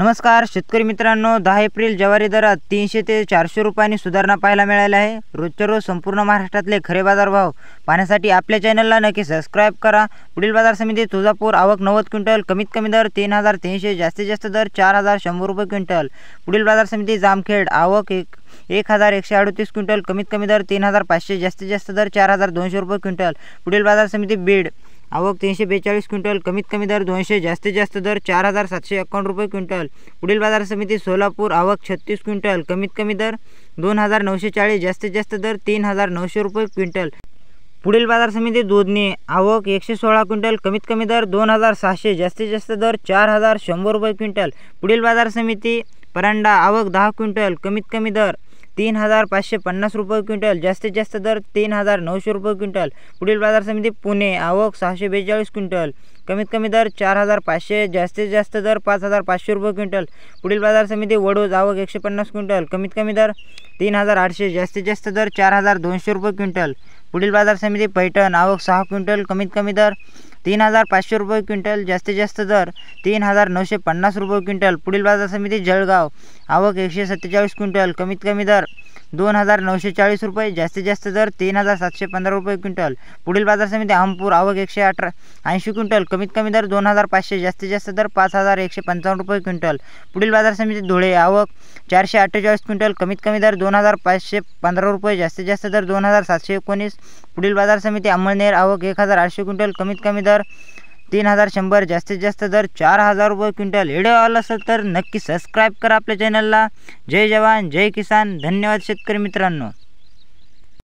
नमस्कार शेतकरी मित्रांनो दहा एप्रिल ज्वारी दरात तीनशे ते चारशे रुपयांनी सुधारणा पाहायला मिळाली आहे रोजच्या रोज संपूर्ण महाराष्ट्रातले खरे बाजार भाव पाहण्यासाठी आपल्या चॅनलला नक्की सबस्क्राईब करा पुढील बाजार समिती तुळजापूर आवक नव्वद क्विंटल कमीत कमी दर तीन हजार तीनशे जास्तीत जास्त दर चार हजार शंभर रुपये क्विंटल पुढील बाजार समिती जामखेड आवक एक एक हजार एकशे अडतीस क्विंटल कमीत कमी दर तीन हजार पाचशे जास्तीत जास्त दर चार हजार दोनशे रुपये क्विंटल पुढील बाजार समिती बीड आवक तीनशे बेचाळीस क्विंटल कमीत कमी दर दोनशे जास्तीत जास्त दर चार हजार सातशे एकावन्न रुपये क्विंटल पुढील बाजार समिती सोलापूर आवक छत्तीस क्विंटल कमीत कमी दर दोन हजार नऊशे चाळीस जास्तीत जास्त दर तीन हजार नऊशे रुपये क्विंटल पुढील बाजार समिती दोधनी आवक एकशे सोळा क्विंटल कमीत कमी दर दोन हजार सहाशे जास्तीत जास्त दर चार हजार शंभर रुपये क्विंटल पुढील बाजार समिती परांडा आवक दहा क्विंटल कमीत कमी दर तीन हजार पाचशे पन्नास रुपये क्विंटल जास्तीत जास्त दर तीन हजार नऊशे रुपये क्विंटल पुढील बाजार समिती पुणे आवक सहाशे बेचाळीस क्विंटल कमीत कमी दर चार हजार पाचशे जास्तीत जास्त दर पाच हजार पाचशे रुपये क्विंटल पुढील बाजार समिती वडोज आवक एकशे पन्नास क्विंटल कमीत कमी दर तीन हजार आठशे जास्तीत जास्त दर चार हजार दोनशे रुपये क्विंटल पुढील बाजार समिती पैठण आवक सहा क्विंटल कमीत कमी दर तीन हजार पाचशे रुपये क्विंटल जास्तीत जास्त दर तीन हजार नऊशे पन्नास रुपये क्विंटल पुढील बाजार समिती जळगाव आवक एकशे सत्तेचाळीस क्विंटल कमीत कमी दर दोन हजार नऊशे चाळीस रुपये जास्तीत जास्त दर तीन हजार सातशे पंधरा रुपये क्विंटल पुढील बाजार समिती अहमपूर आवक एकशे अठरा ऐंशी क्विंटल कमीत कमी दर दोन हजार पाचशे जास्तीत जास्त दर पाच हजार एकशे पंचावन्न रुपये क्विंटल पुढील बाजार समिती धुळे आवक चारशे अठ्ठेचाळीस क्विंटल कमीत कमी दर दोन हजार पाचशे पंधरा रुपये जास्तीत जास्त दर दोन हजार सातशे एकोणीस पुढील बाजार समिती अंमळनेर आवक एक हजार आठशे क्विंटल कमीत कमी दर तीन हजार शंभर जास्तीत जास्त जर चार हजार रुपये क्विंटल व्हिडिओ आला असेल तर नक्की सबस्क्राईब करा आपल्या चॅनलला जय जवान जय किसान धन्यवाद शेतकरी मित्रांनो